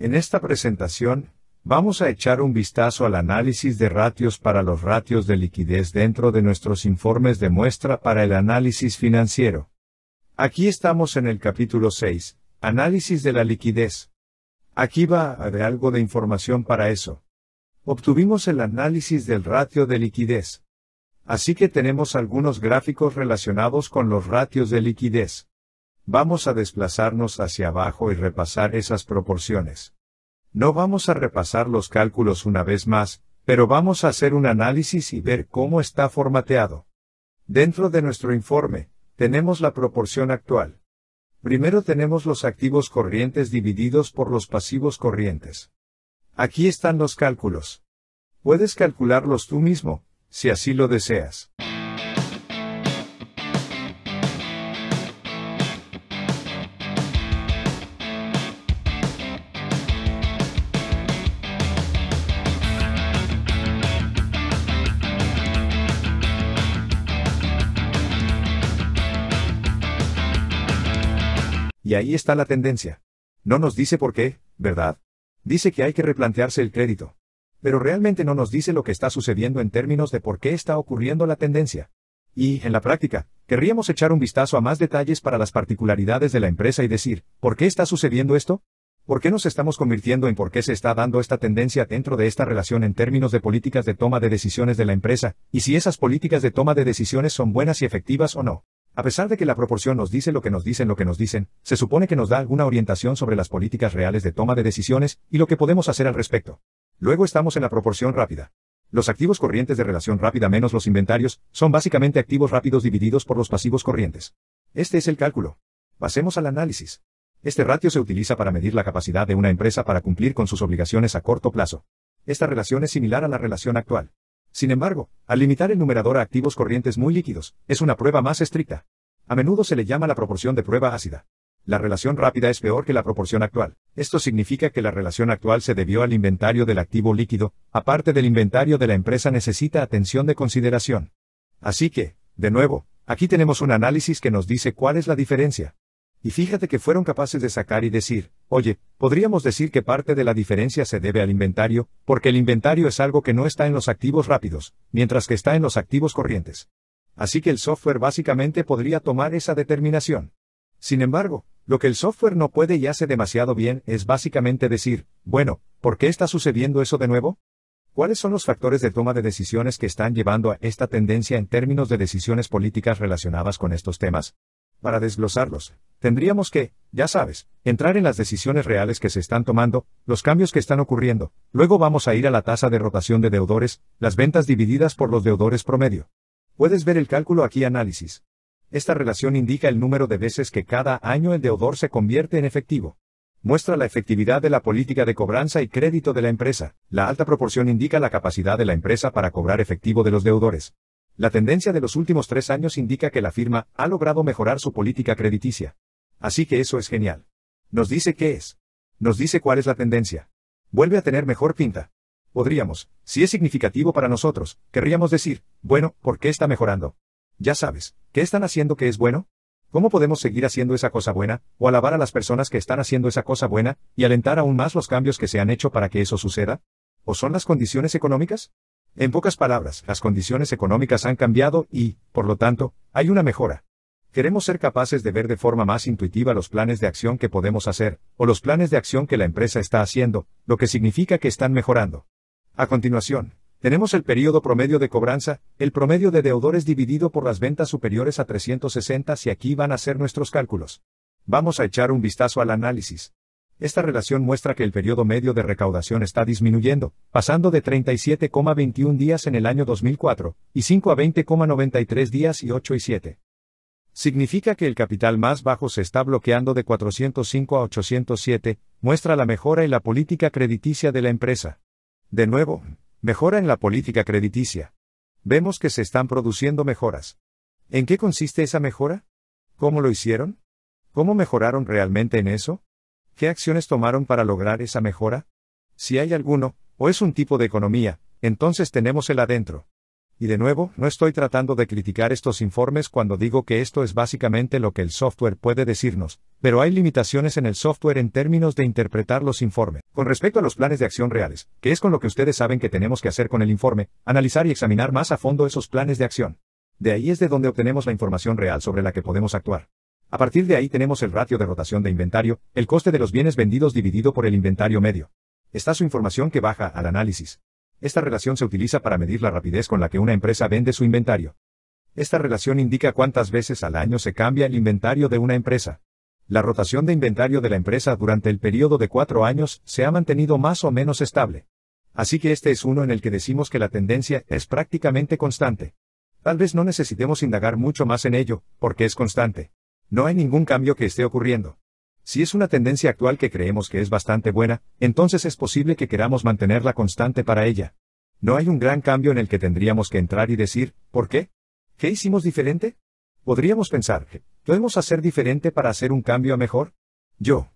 En esta presentación, vamos a echar un vistazo al análisis de ratios para los ratios de liquidez dentro de nuestros informes de muestra para el análisis financiero. Aquí estamos en el capítulo 6, Análisis de la liquidez. Aquí va a haber algo de información para eso. Obtuvimos el análisis del ratio de liquidez. Así que tenemos algunos gráficos relacionados con los ratios de liquidez. Vamos a desplazarnos hacia abajo y repasar esas proporciones. No vamos a repasar los cálculos una vez más, pero vamos a hacer un análisis y ver cómo está formateado. Dentro de nuestro informe, tenemos la proporción actual. Primero tenemos los activos corrientes divididos por los pasivos corrientes. Aquí están los cálculos. Puedes calcularlos tú mismo, si así lo deseas. Y ahí está la tendencia. No nos dice por qué, ¿verdad? Dice que hay que replantearse el crédito. Pero realmente no nos dice lo que está sucediendo en términos de por qué está ocurriendo la tendencia. Y, en la práctica, querríamos echar un vistazo a más detalles para las particularidades de la empresa y decir, ¿por qué está sucediendo esto? ¿Por qué nos estamos convirtiendo en por qué se está dando esta tendencia dentro de esta relación en términos de políticas de toma de decisiones de la empresa, y si esas políticas de toma de decisiones son buenas y efectivas o no? A pesar de que la proporción nos dice lo que nos dicen lo que nos dicen, se supone que nos da alguna orientación sobre las políticas reales de toma de decisiones y lo que podemos hacer al respecto. Luego estamos en la proporción rápida. Los activos corrientes de relación rápida menos los inventarios son básicamente activos rápidos divididos por los pasivos corrientes. Este es el cálculo. Pasemos al análisis. Este ratio se utiliza para medir la capacidad de una empresa para cumplir con sus obligaciones a corto plazo. Esta relación es similar a la relación actual. Sin embargo, al limitar el numerador a activos corrientes muy líquidos, es una prueba más estricta. A menudo se le llama la proporción de prueba ácida. La relación rápida es peor que la proporción actual. Esto significa que la relación actual se debió al inventario del activo líquido, aparte del inventario de la empresa necesita atención de consideración. Así que, de nuevo, aquí tenemos un análisis que nos dice cuál es la diferencia. Y fíjate que fueron capaces de sacar y decir, oye, podríamos decir que parte de la diferencia se debe al inventario, porque el inventario es algo que no está en los activos rápidos, mientras que está en los activos corrientes así que el software básicamente podría tomar esa determinación. Sin embargo, lo que el software no puede y hace demasiado bien es básicamente decir, bueno, ¿por qué está sucediendo eso de nuevo? ¿Cuáles son los factores de toma de decisiones que están llevando a esta tendencia en términos de decisiones políticas relacionadas con estos temas? Para desglosarlos, tendríamos que, ya sabes, entrar en las decisiones reales que se están tomando, los cambios que están ocurriendo, luego vamos a ir a la tasa de rotación de deudores, las ventas divididas por los deudores promedio. Puedes ver el cálculo aquí análisis. Esta relación indica el número de veces que cada año el deudor se convierte en efectivo. Muestra la efectividad de la política de cobranza y crédito de la empresa. La alta proporción indica la capacidad de la empresa para cobrar efectivo de los deudores. La tendencia de los últimos tres años indica que la firma ha logrado mejorar su política crediticia. Así que eso es genial. Nos dice qué es. Nos dice cuál es la tendencia. Vuelve a tener mejor pinta. Podríamos, si es significativo para nosotros, querríamos decir, bueno, ¿por qué está mejorando? Ya sabes, ¿qué están haciendo que es bueno? ¿Cómo podemos seguir haciendo esa cosa buena, o alabar a las personas que están haciendo esa cosa buena, y alentar aún más los cambios que se han hecho para que eso suceda? ¿O son las condiciones económicas? En pocas palabras, las condiciones económicas han cambiado y, por lo tanto, hay una mejora. Queremos ser capaces de ver de forma más intuitiva los planes de acción que podemos hacer, o los planes de acción que la empresa está haciendo, lo que significa que están mejorando. A continuación, tenemos el periodo promedio de cobranza, el promedio de deudores dividido por las ventas superiores a 360 y aquí van a ser nuestros cálculos. Vamos a echar un vistazo al análisis. Esta relación muestra que el periodo medio de recaudación está disminuyendo, pasando de 37,21 días en el año 2004, y 5 a 20,93 días y 8 y 7. Significa que el capital más bajo se está bloqueando de 405 a 807, muestra la mejora y la política crediticia de la empresa. De nuevo, mejora en la política crediticia. Vemos que se están produciendo mejoras. ¿En qué consiste esa mejora? ¿Cómo lo hicieron? ¿Cómo mejoraron realmente en eso? ¿Qué acciones tomaron para lograr esa mejora? Si hay alguno, o es un tipo de economía, entonces tenemos el adentro. Y de nuevo, no estoy tratando de criticar estos informes cuando digo que esto es básicamente lo que el software puede decirnos, pero hay limitaciones en el software en términos de interpretar los informes. Con respecto a los planes de acción reales, que es con lo que ustedes saben que tenemos que hacer con el informe, analizar y examinar más a fondo esos planes de acción. De ahí es de donde obtenemos la información real sobre la que podemos actuar. A partir de ahí tenemos el ratio de rotación de inventario, el coste de los bienes vendidos dividido por el inventario medio. Está su información que baja al análisis. Esta relación se utiliza para medir la rapidez con la que una empresa vende su inventario. Esta relación indica cuántas veces al año se cambia el inventario de una empresa. La rotación de inventario de la empresa durante el periodo de cuatro años se ha mantenido más o menos estable. Así que este es uno en el que decimos que la tendencia es prácticamente constante. Tal vez no necesitemos indagar mucho más en ello, porque es constante. No hay ningún cambio que esté ocurriendo. Si es una tendencia actual que creemos que es bastante buena, entonces es posible que queramos mantenerla constante para ella. No hay un gran cambio en el que tendríamos que entrar y decir, ¿por qué? ¿Qué hicimos diferente? Podríamos pensar, ¿podemos hacer diferente para hacer un cambio a mejor? Yo,